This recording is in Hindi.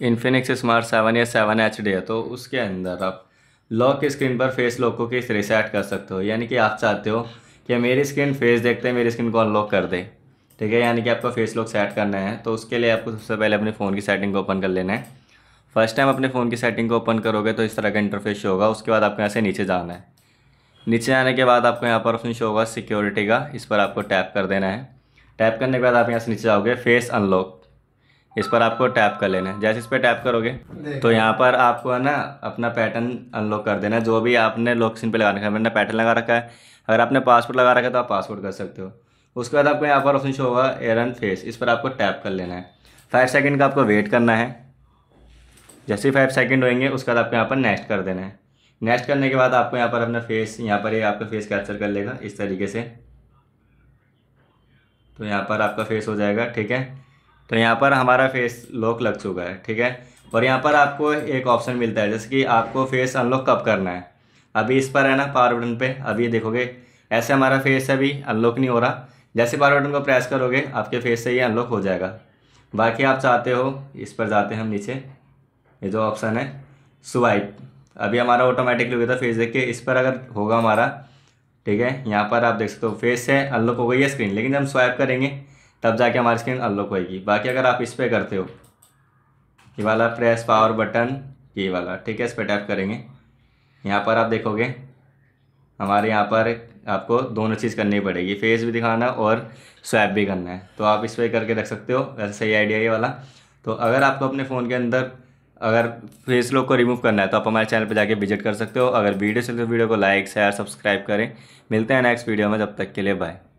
इन्फिनिक्स स्मार्ट सेवन या सेवन एच डी है तो उसके अंदर आप लॉक की स्क्रीन पर फेस लॉक को किस तरह सेट कर सकते हो यानी कि आप चाहते हो कि मेरी स्क्रीन फेस देखते हैं मेरी स्क्रीन को अनलॉक कर दे ठीक है यानी कि आपको फेस लॉक सेट करना है तो उसके लिए आपको सबसे पहले अपने फ़ोन की सेटिंग को ओपन कर लेना है फर्स्ट टाइम अपने फ़ोन की सेटिंग को ओपन करोगे तो इस तरह का इंटरफेस होगा उसके बाद आपको यहाँ से नीचे जाना है नीचे आने के बाद आपको यहाँ पर ऑप्शन शो होगा सिक्योरिटी का इस पर आपको टैप कर देना है टैप करने के बाद आप यहाँ से नीचे जाओगे फेस अनलॉक इस पर आपको टैप कर लेना है जैसे इस पर टैप करोगे तो यहाँ पर आपको है ना अपना पैटर्न अनलॉक कर देना है जो भी आपने लॉक स्क्रीन पे लगा रखा है मैंने पैटर्न लगा रखा है अगर आपने पासवर्ड लगा रखा है तो आप पासवर्ड कर सकते हो उसके बाद आपको यहाँ पर ऑप्शन शो होगा एंड फेस इस पर आपको टैप कर लेना है फाइव सेकेंड का आपको वेट करना है जैसे ही फाइव सेकेंड होएंगे उसके बाद आपको यहाँ पर नेक्स्ट कर देना है नेक्स्ट करने के बाद आपको यहाँ पर अपना फेस यहाँ पर ही आपका फेस कैप्चर कर लेगा इस तरीके से तो यहाँ पर आपका फेस हो जाएगा ठीक है तो यहाँ पर हमारा फेस लॉक लग चुका है ठीक है और यहाँ पर आपको एक ऑप्शन मिलता है जैसे कि आपको फेस अनलॉक कब करना है अभी इस पर है ना पावर बटन पे अभी ये देखोगे ऐसे हमारा फेस अभी अनलॉक नहीं हो रहा जैसे पावर बटन को प्रेस करोगे आपके फेस से ये अनलॉक हो जाएगा बाकी आप चाहते हो इस पर जाते हैं हम नीचे ये जो ऑप्शन है स्वाइप अभी हमारा ऑटोमेटिकली हो गया फेस देख के इस पर अगर होगा हमारा ठीक है यहाँ पर आप देख सकते हो फेस से अनलॉक हो गई है स्क्रीन लेकिन जब हम स्वाइप करेंगे तब जाके हमारी स्क्रीन अनलॉक होएगी बाकी अगर आप इस पर करते हो ये वाला प्रेस पावर बटन ये वाला ठीक है इस पर टैप करेंगे यहाँ पर आप देखोगे हमारे यहाँ पर आपको दोनों चीज़ करनी पड़ेगी फेस भी दिखाना है और स्वैप भी करना है तो आप इस पर करके रख सकते हो वैसे सही आइडिया ये वाला तो अगर आपको अपने फ़ोन के अंदर अगर फेस लॉक को रिमूव करना है तो आप हमारे चैनल पर जाके विजिट कर सकते हो अगर वीडियो चलते तो वीडियो को लाइक शेयर सब्सक्राइब करें मिलते हैं नेक्स्ट वीडियो में जब तक के लिए बाय